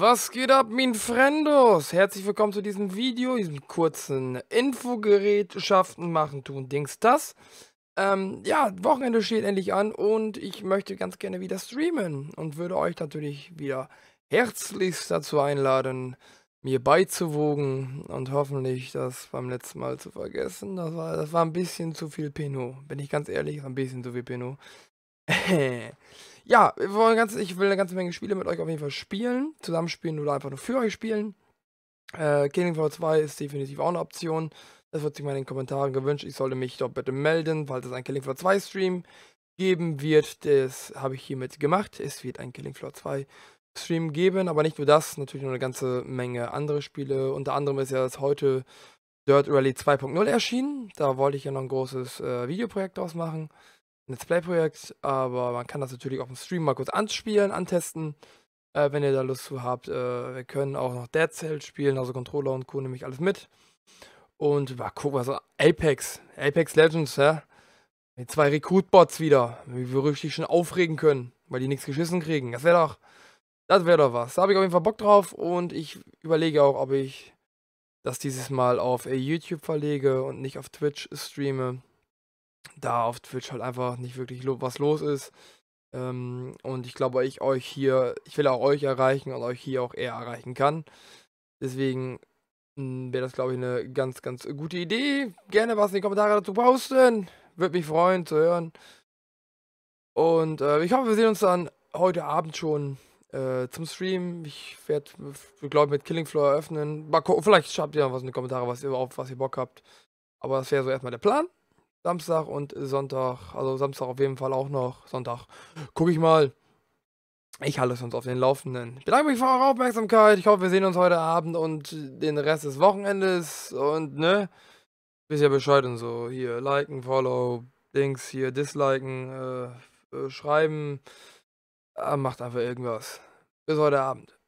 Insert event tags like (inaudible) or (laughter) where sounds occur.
Was geht ab, mein Frendos? Herzlich willkommen zu diesem Video, diesem kurzen Infogerätschaften machen, tun, Dings, das. Ähm, ja, Wochenende steht endlich an und ich möchte ganz gerne wieder streamen und würde euch natürlich wieder herzlichst dazu einladen, mir beizuwogen und hoffentlich das beim letzten Mal zu vergessen. Das war, das war ein bisschen zu viel Pinot. Bin ich ganz ehrlich, ein bisschen zu viel Pinot. (laughs) ja, wir wollen ganz, ich will eine ganze Menge Spiele mit euch auf jeden Fall spielen. Zusammenspielen oder einfach nur für euch spielen. Äh, Killing Floor 2 ist definitiv auch eine Option. Das wird sich mal in den Kommentaren gewünscht. Ich sollte mich dort bitte melden, falls es ein Killing Floor 2 Stream geben wird. Das habe ich hiermit gemacht. Es wird ein Killing Floor 2 Stream geben, aber nicht nur das, natürlich noch eine ganze Menge andere Spiele. Unter anderem ist ja das heute Dirt Rally 2.0 erschienen. Da wollte ich ja noch ein großes äh, Videoprojekt draus machen. Let's Play-Projekt, aber man kann das natürlich auf dem Stream mal kurz anspielen, antesten, äh, wenn ihr da Lust zu habt. Äh, wir können auch noch Dead Cell spielen, also Controller und Co. nehme ich alles mit. Und mal gucken, also Apex, Apex Legends, ja. Mit zwei Recruit-Bots wieder, wie wir richtig schon aufregen können, weil die nichts geschissen kriegen. Das wäre doch, das wäre doch was. Da habe ich auf jeden Fall Bock drauf und ich überlege auch, ob ich das dieses Mal auf äh, YouTube verlege und nicht auf Twitch streame da auf Twitch halt einfach nicht wirklich lo was los ist. Ähm, und ich glaube, ich euch hier, ich will auch euch erreichen und euch hier auch eher erreichen kann. Deswegen hm, wäre das, glaube ich, eine ganz, ganz gute Idee. Gerne was in die Kommentare dazu posten. Würde mich freuen zu hören. Und äh, ich hoffe, wir sehen uns dann heute Abend schon äh, zum Stream. Ich werde, glaube ich, mit Killing Floor eröffnen. Mal gucken, vielleicht schreibt ihr noch was in die Kommentare, was ihr, auf was ihr Bock habt. Aber das wäre so erstmal der Plan. Samstag und Sonntag, also Samstag auf jeden Fall auch noch. Sonntag gucke ich mal. Ich halte es uns auf den Laufenden. Ich bedanke mich für eure Aufmerksamkeit. Ich hoffe, wir sehen uns heute Abend und den Rest des Wochenendes. Und ne, wisst ihr Bescheid und so. Hier liken, follow, Dings, hier disliken, äh, äh, schreiben. Äh, macht einfach irgendwas. Bis heute Abend.